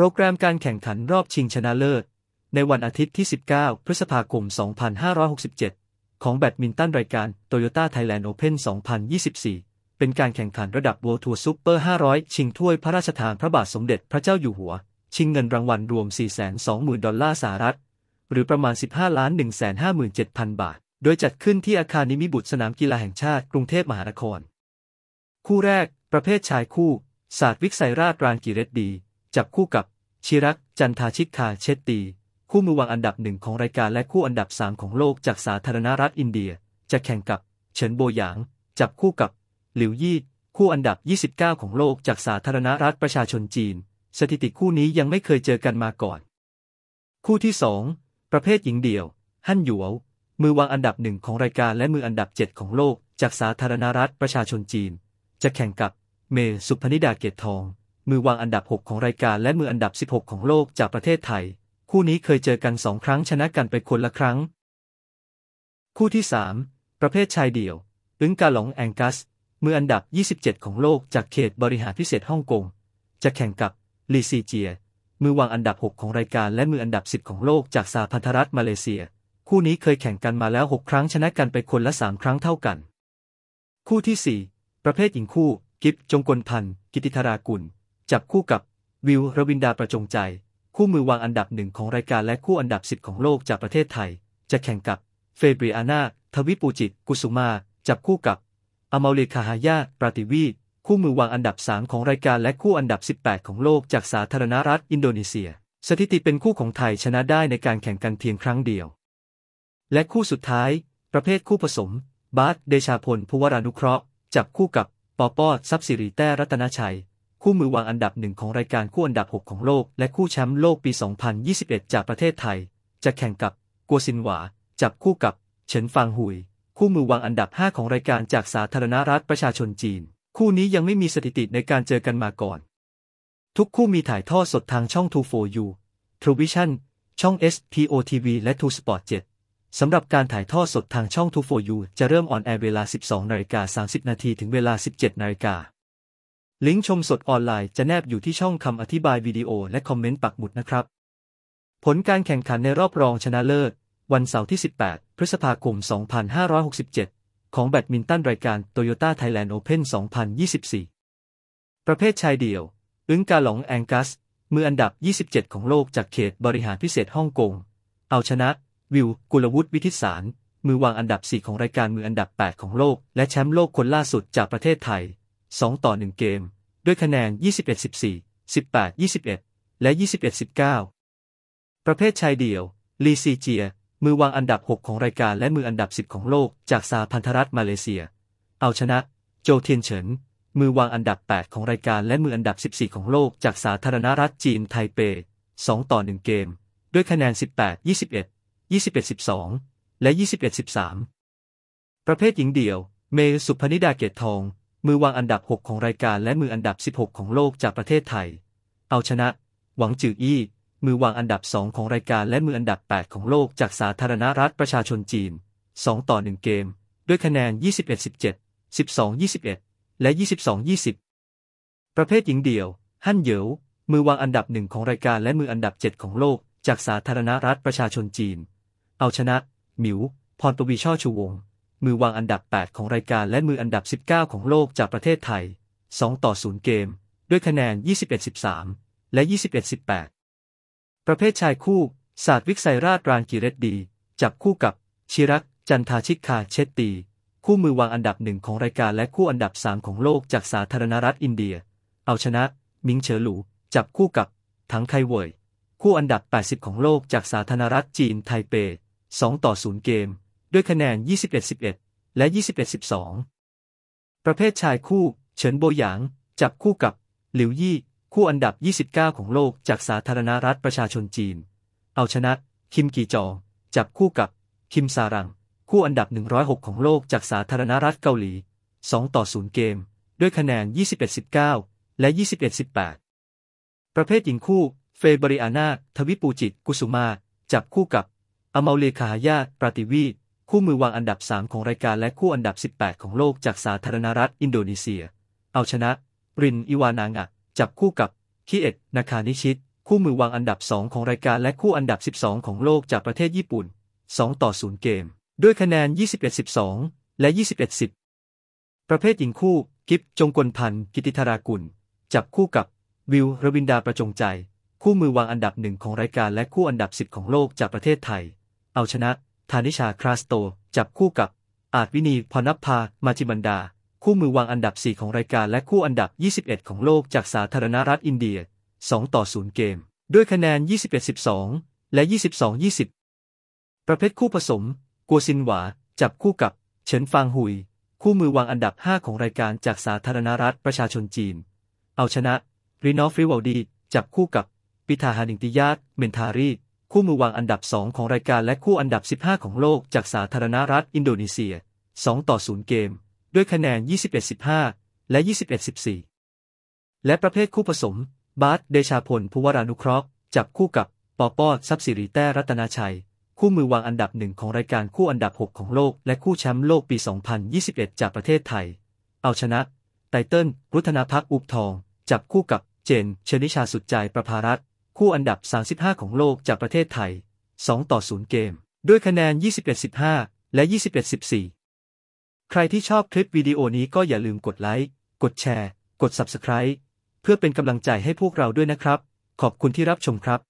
รแกรมการแข่งขันรอบชิงชนะเลิศ ในวันอาทิตย์ที่ 19 พฤษภาคม 2567 ของแบดมินตันรายการ Toyota Thailand Open 2024 เป็นการแข่งขันระดับ World Tour Super 500 ชิงถ้วยพระราชทานพระบาทสมเด็จพระเจ้าอยู่หัว ชิงเงินรางวัลรวม 420,000 ดอลลาร์สหรัฐ หรือประมาณ 15ล้าน157,000 บาท โดยจัดขึ้นที่อาคารนิมิบุตรสนามกีฬาแห่งชาติกรุงเทพมหานคร คู่แรก ประเภทชายคู่ ศาสตร์วิกไซราชรานกิเรตดีจับคู่กับ ชิรักจันทาชิกคาเชตตี คู่มือวางอันดับหนึ่งของรายการและคู่อันดับสามของโลกจากสาธารณรัฐอินเดีย จะแข่งกับ เฉินโบหยาง จับคู่กับ หลิวยี่คู่อันดับ 29 ของโลกจากสาธารณรัฐประชาชนจีน สถิติคู่นี้ยังไม่เคยเจอกันมาก่อน คู่ที่ 2 ประเภทหญิงเดี่ยวฮั่นหยวมือวางอันดับหนึ่งของรายการและมืออันดับ 7 ของโลกจากสาธารณรัฐประชาชนจีน จะแข่งกับเมสุพนิดาเกตทองมือวางอันดับ 6 ของรายการและ มืออันดับ 16 ของโลกจากประเทศไทย คู่นี้เคยเจอกันสองครั้งชนะกันไปคนละครั้ง คู่ที่ 3 ประเภทชายเดี่ยวอึงกาหลงแองกัสมืออันดับ 27 ของโลกจากเขตบริหารพิเศษฮ่องกงจะแข่งกับลีซีเจียมือวางอันดับ 6 ของรายการและมืออันดับ 10ของโลกจากสาพันธรัฐมาเลเซีย คู่นี้เคยแข่งกันมาแล้ว 6 ครั้งชนะกันไปคนละ3ครั้งเท่ากัน คู่ที่ 4 ประเภทหญิงคู่กิฟจงกลพันธ์กิติธารากุลจับคู่กับวิวรวินดา ประจงใจ คู่มือวางอันดับหนึ่งของรายการและคู่อันดับสิบของโลกจากประเทศไทย จะแข่งกับเฟเบรียนาทวิปูจิตกุสุมา จับคู่กับ อมาลีคาฮายา ปราติวีคู่มือวางอันดับสมของรายการและคู่อันดับ 18 ของโลกจากสาธารณรัฐ อินโดนีเซีย สถิติเป็นคู่ของไทยชนะได้ในการแข่งกันเพียงครั้งเดียว และคู่สุดท้าย ประเภทคู่ผสม บาสเดชาพลภูวรานุเคราะห์ จับคู่กับปอปอทซับสิริแต้รัตนชัยคู่มือวางอันดับหนึ่งของรายการคู่อันดับ 6 ของโลกและคู่แชมป์โลกปี 2021 จากประเทศไทย จะแข่งกับ กัวซินหวาจับคู่กับ เฉินฟางหุย คู่มือวางอันดับ 5 ของรายการจากสาธารณรัฐประชาชนจีน คู่นี้ยังไม่มีสถิติในการเจอกันมาก่อน ทุกคู่มีถ่ายทอดสดทางช่อง2 4 u Truvision ช่อง SPOTV และ t Sport 7สำหรับการถ่ายทอดสดทางช่อง2 4 u จะเริ่มออนแอร์เวลา 12นาฬิกา30 นาทีถึง เวลา 17นาฬิกาลิงก์ชมสดออนไลน์จะแนบอยู่ที่ช่องคำอธิบายวิดีโอและคอมเมนต์ปักหมุดนะครับ ผลการแข่งขันในรอบรองชนะเลิศ วันเสาร์ที่ 18 พฤษภาคม 2567 ของแบดมินตันรายการ Toyota Thailand Open 2024 ประเภทชายเดี่ยว อึ้งกาหลงแองกัสมืออันดับ 27 ของโลกจากเขตบริหารพิเศษฮ่องกงเอาชนะวิวกุลวุฒิวิทิสารมือวางอันดับ 4 ของรายการมืออันดับ 8 ของโลกและแชมป์โลกคนล่าสุดจากประเทศไทย2 ต่อ1เกม ด้วยคะแนน21 14 18 21 และ 21 19 ประเภทชายเดี่ยว ลีซีเจีย มือวางอันดับ 6 ของรายการและมืออันดับ 10 ของโลกจากสาพันธรัฐมาเลเซีย เอาชนะ โจเทียนเฉิน มือวางอันดับ 8 ของรายการและมืออันดับ 14 ของโลกจากสาธารณรัฐจีนไทเป 2 ต่อ1เกม ด้วยคะแนน18 21 21 12 และ 21 13 ประเภทหญิงเดี่ยว เมย์สุพนิดาเกตทองมือวางอันดับ 6 ของรายการและมืออันดับ 16 ของโลกจากประเทศไทย เอาชนะ หวังจืออี้ มือวางอันดับ2ของรายการและมืออันดับ 8 ของโลกจากสาธารณรัฐประชาชนจีน2ต่อ1เกม ด้วยคะแนน21 17 12 21 และ 22 20 ประเภทหญิงเดี่ยวฮั่นเหยวมือวางอันดับหนึ่งของรายการและมืออันดับ 7 ของโลกจากสาธารณรัฐประชาชนจีน เอาชนะหมิว พรปวีช่อชูวงศ์มือวางอันดับ 8 ของรายการและมืออันดับ 19 ของโลกจากประเทศไทย 2 ต่อ0เกม ด้วยคะแนน 21-13 และ 21-18 ประเภทชายคู่ ศาสตร์วิกไซราตรานกิเรตดี จับคู่กับ ชิรักจันทาชิกคาเชตตี คู่มือวางอันดับหนึ่งของรายการและคู่อันดับ 3 ของโลกจากสาธารณรัฐอินเดีย เอาชนะ มิงเฉอหลูจับคู่กับถังไคเวย คู่อันดับ 80 ของโลกจากสาธารณรัฐจีนไทเป 2 ต่อ0เกมด้วยคะแนน 21-11 และ 21-12 ประเภทชายคู่เฉินโบหยาง จับคู่กับ หลิวยี่ คู่อันดับ 29 ของโลกจากสาธารณรัฐประชาชนจีน เอาชนะคิมกีจองจับคู่กับ คิมซารังคู่อันดับ 106 ของโลกจากสาธารณรัฐเกาหลี2ต่อ0เกมด้วยคะแนน 21-19 และ 21-18 ประเภทหญิงคู่เฟเบริอานาทวิปูจิตกุสุมาจับคู่กับ อมาเลคาฮายาปราติวีคู่มือวางอันดับ3ของรายการและคู่อันดับ 18 ของโลกจากสาธารณรัฐ อินโดนีเซีย เอาชนะรินอิวานางะจับคู่กับคีเอ็ดนาคานิชิต คู่มือวางอันดับ2ของรายการและคู่อันดับ 12 ของโลกจากประเทศญี่ปุ่น 2 ต่อ0เกม ด้วยคะแนน 21-12 และ 21-10ประเภทหญิงคู่กิฟจงกลพันธ์กิติธารากุล จับคู่กับวิวรวินดาประจงใจ คู่มือวางอันดับหนึ่งของรายการและคู่อันดับ 10 ของโลกจากประเทศไทย เอาชนะธานิชาคราสโต จับคู่กับอาจวินีพรบพามาจิมันดา คู่มือวางอันดับ 4 ของรายการและคู่อันดับ 21 ของโลกจากสาธารณรัฐอินเดีย2ต่อ0เกม ด้วยคะแนน 21-12 และ 22-20 ประเภทคู่ผสม กัวซินหวา จับคู่กับเฉินฟางหุย คู่มือวางอันดับ 5 ของรายการจากสาธารณรัฐประชาชนจีน เอาชนะรินอฟริวอลดี จับคู่กับปิธาฮานิงติยาตเมนทารีคู่มือวางอันดับ 2 ของรายการและคู่อันดับ 15 ของโลกจากสาธารณรัฐ อินโดนีเซีย2ต่อ0เกม ด้วยคะแนน 21-15 และ 21-14 และประเภทคู่ผสม บาสเดชาพลภูวรานุเคราะห์จับคู่กับปอปอดซับสิริแต้รัตนาชัย คู่มือวางอันดับหนึ่งของรายการคู่อันดับ 6 ของโลกและคู่แชมป์โลกปี 2021 จากประเทศไทย เอาชนะ ไตเติ้ลรุธนาพักอุบทอง จับคู่กับเจน เชนิชาสุดใจประภารัตคู่อันดับ 35 ของโลกจากประเทศไทย 2 ต่อ0เกม ด้วยคะแนน 21-15 และ 21-14 ใครที่ชอบคลิปวิดีโอนี้ก็อย่าลืมกดไลค์ กดแชร์ กด Subscribe เพื่อเป็นกำลังใจให้พวกเราด้วยนะครับ ขอบคุณที่รับชมครับ